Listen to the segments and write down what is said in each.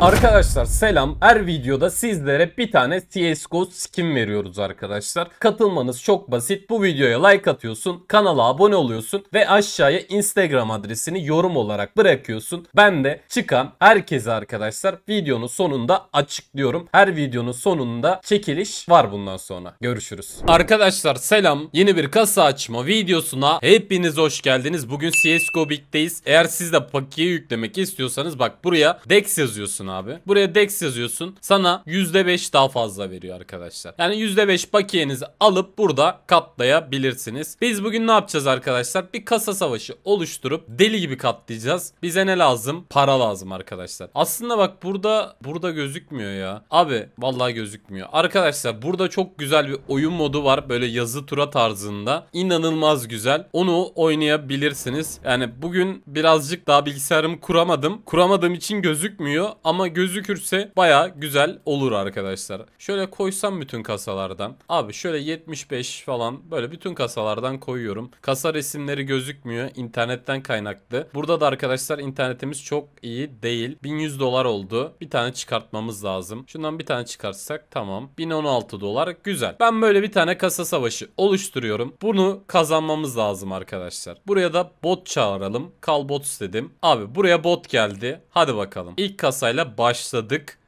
Arkadaşlar selam. Her videoda sizlere bir tane CSGO skin veriyoruz arkadaşlar. Katılmanız çok basit. Bu videoya like atıyorsun, kanala abone oluyorsun ve aşağıya Instagram adresini yorum olarak bırakıyorsun. Ben de çıkan herkese arkadaşlar videonun sonunda açıklıyorum. Her videonun sonunda çekiliş var bundan sonra. Görüşürüz. Arkadaşlar selam. Yeni bir kasa açma videosuna hepiniz hoş geldiniz. Bugün CSGO Big'deyiz. Eğer siz de paketi yüklemek istiyorsanız bak buraya Dex yazıyorsun yapıyorsun abi. Buraya dex yazıyorsun. Sana %5 daha fazla veriyor arkadaşlar. Yani %5 bakiyenizi alıp burada katlayabilirsiniz. Biz bugün ne yapacağız arkadaşlar? Bir kasa savaşı oluşturup deli gibi katlayacağız. Bize ne lazım? Para lazım arkadaşlar. Aslında bak burada burada gözükmüyor ya. Abi vallahi gözükmüyor. Arkadaşlar burada çok güzel bir oyun modu var. Böyle yazı tura tarzında. İnanılmaz güzel. Onu oynayabilirsiniz. Yani bugün birazcık daha bilgisayarımı kuramadım. Kuramadığım için gözükmüyor ama ama gözükürse baya güzel olur arkadaşlar. Şöyle koysam bütün kasalardan. Abi şöyle 75 falan böyle bütün kasalardan koyuyorum. Kasa resimleri gözükmüyor. internetten kaynaklı. Burada da arkadaşlar internetimiz çok iyi değil. 1100 dolar oldu. Bir tane çıkartmamız lazım. Şundan bir tane çıkartsak tamam. 1016 dolar güzel. Ben böyle bir tane kasa savaşı oluşturuyorum. Bunu kazanmamız lazım arkadaşlar. Buraya da bot çağıralım. Kal bot istedim. Abi buraya bot geldi. Hadi bakalım. İlk kasayla ile başladık.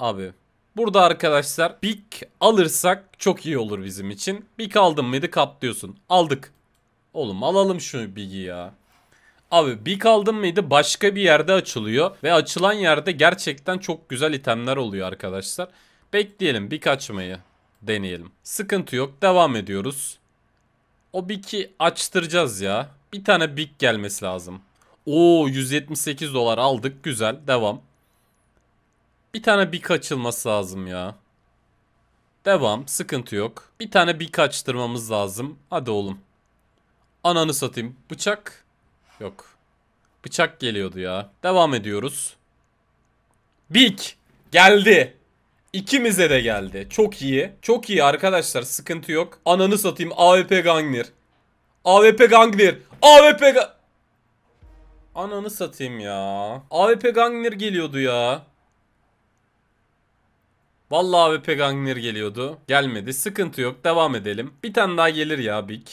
Abi burada arkadaşlar pik alırsak çok iyi olur bizim için. Pik aldın mıydı katlıyorsun. Aldık. Oğlum alalım şu bigi ya. Abi bir aldın mıydı başka bir yerde açılıyor. Ve açılan yerde gerçekten çok güzel itemler oluyor arkadaşlar. Bekleyelim bir açmayı deneyelim. Sıkıntı yok devam ediyoruz. O biki açtıracağız ya. Bir tane big gelmesi lazım. Oo 178 dolar aldık. Güzel. Devam. Bir tane bir kaçılması lazım ya. Devam. Sıkıntı yok. Bir tane bir kaçtırmamız lazım. Hadi oğlum. Ananı satayım. Bıçak. Yok. Bıçak geliyordu ya. Devam ediyoruz. Big. Geldi. İkimize de geldi. Çok iyi. Çok iyi arkadaşlar. Sıkıntı yok. Ananı satayım. AWP Gangner. AWP Gangner. AWP Gangner. Ananı satayım ya. AWP Gangner geliyordu ya. Vallahi AWP Gangner geliyordu. Gelmedi. Sıkıntı yok. Devam edelim. Bir tane daha gelir ya Big.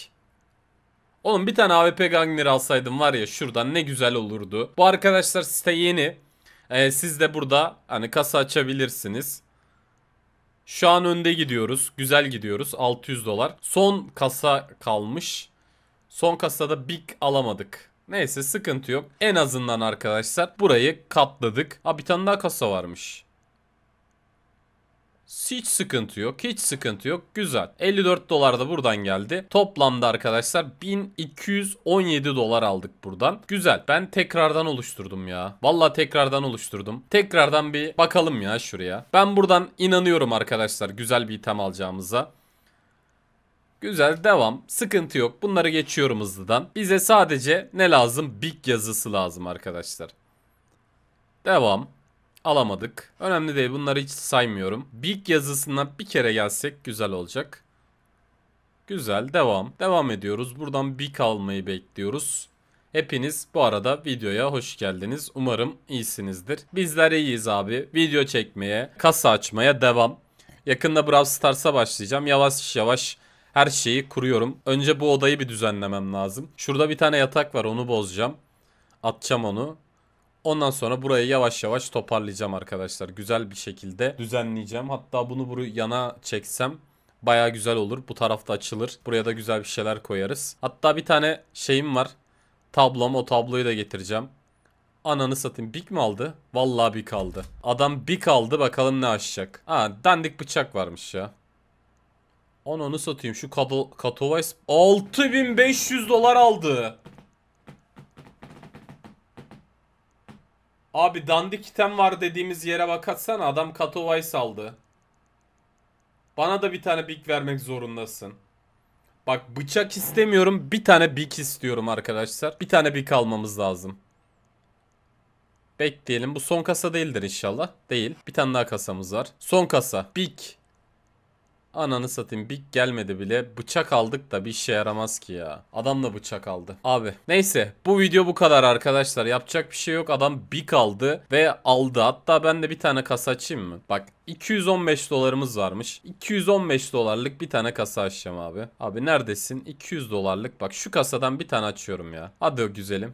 Oğlum bir tane AWP Gangner alsaydım var ya şuradan ne güzel olurdu. Bu arkadaşlar site yeni. Ee, siz de burada hani kasa açabilirsiniz. Şu an önde gidiyoruz. Güzel gidiyoruz. 600 dolar. Son kasa kalmış. Son kasada big alamadık. Neyse sıkıntı yok. En azından arkadaşlar burayı katladık. Ha bir tane daha kasa varmış. Hiç sıkıntı yok. Hiç sıkıntı yok. Güzel. 54 dolar da buradan geldi. Toplamda arkadaşlar 1217 dolar aldık buradan. Güzel. Ben tekrardan oluşturdum ya. Valla tekrardan oluşturdum. Tekrardan bir bakalım ya şuraya. Ben buradan inanıyorum arkadaşlar güzel bir item alacağımıza. Güzel devam. Sıkıntı yok. Bunları geçiyorum hızlıdan. Bize sadece ne lazım? Big yazısı lazım arkadaşlar. Devam. Alamadık. Önemli değil. Bunları hiç saymıyorum. Big yazısından bir kere gelsek güzel olacak. Güzel. Devam. Devam ediyoruz. Buradan Big almayı bekliyoruz. Hepiniz bu arada videoya hoş geldiniz. Umarım iyisinizdir. Bizler iyiyiz abi. Video çekmeye, kasa açmaya devam. Yakında Brawl Stars'a başlayacağım. Yavaş yavaş her şeyi kuruyorum. Önce bu odayı bir düzenlemem lazım. Şurada bir tane yatak var onu bozacağım. Atacağım onu. Ondan sonra burayı yavaş yavaş toparlayacağım arkadaşlar. Güzel bir şekilde düzenleyeceğim. Hatta bunu buraya yana çeksem baya güzel olur. Bu tarafta açılır. Buraya da güzel bir şeyler koyarız. Hatta bir tane şeyim var. Tablom o tabloyu da getireceğim. Ananı satayım. Big mi aldı? Vallahi big aldı. Adam big aldı bakalım ne açacak. Ha dandik bıçak varmış ya. Ananı satayım şu Katowice 6500 dolar aldı. Abi dandik item var dediğimiz yere bakatsana adam Katowice aldı. Bana da bir tane big vermek zorundasın. Bak bıçak istemiyorum bir tane big istiyorum arkadaşlar. Bir tane big almamız lazım. Bekleyelim bu son kasa değildir inşallah. Değil bir tane daha kasamız var. Son kasa big Ananı satayım bir gelmedi bile. Bıçak aldık da bir işe yaramaz ki ya. Adam da bıçak aldı. Abi neyse bu video bu kadar arkadaşlar. Yapacak bir şey yok. Adam bir kaldı ve aldı. Hatta ben de bir tane kasa açayım mı? Bak 215 dolarımız varmış. 215 dolarlık bir tane kasa açacağım abi. Abi neredesin? 200 dolarlık. Bak şu kasadan bir tane açıyorum ya. Hadi güzelim.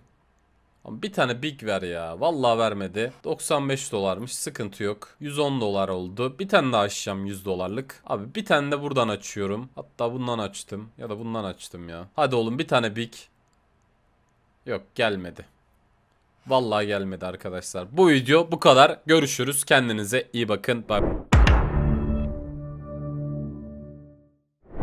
Ama bir tane big ver ya. Vallahi vermedi. 95 dolarmış. Sıkıntı yok. 110 dolar oldu. Bir tane daha açacağım 100 dolarlık. Abi bir tane de buradan açıyorum. Hatta bundan açtım. Ya da bundan açtım ya. Hadi oğlum bir tane big. Yok gelmedi. Vallahi gelmedi arkadaşlar. Bu video bu kadar. Görüşürüz. Kendinize iyi bakın. Bye.